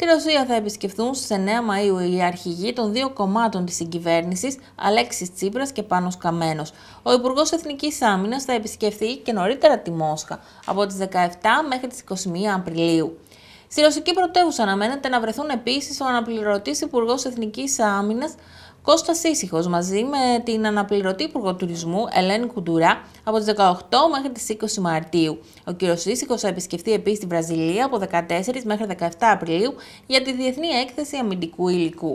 Τη Ρωσία θα επισκεφθούν στις 9 Μαΐου οι αρχηγοί των δύο κομμάτων της συγκυβέρνησης, Αλέξης Τσίπρας και Πάνος Καμένος. Ο Υπουργός Εθνικής Άμυνας θα επισκεφθεί και νωρίτερα τη Μόσχα, από τις 17 μέχρι τις 21 Απριλίου. Στη ρωσική πρωτεύουσα αναμένεται να βρεθούν επίσης ο αναπληρωτής Υπουργός Εθνικής Άμυνας Κώστας Ίσυχος μαζί με την αναπληρωτή Υπουργό Τουρισμού Ελένη Κουντουρά από τις 18 μέχρι τις 20 Μαρτίου. Ο κ. Ίσυχος θα επισκεφθεί επίση στη Βραζιλία από 14 μέχρι 17 Απριλίου για τη Διεθνή Έκθεση Αμυντικού Υλικού.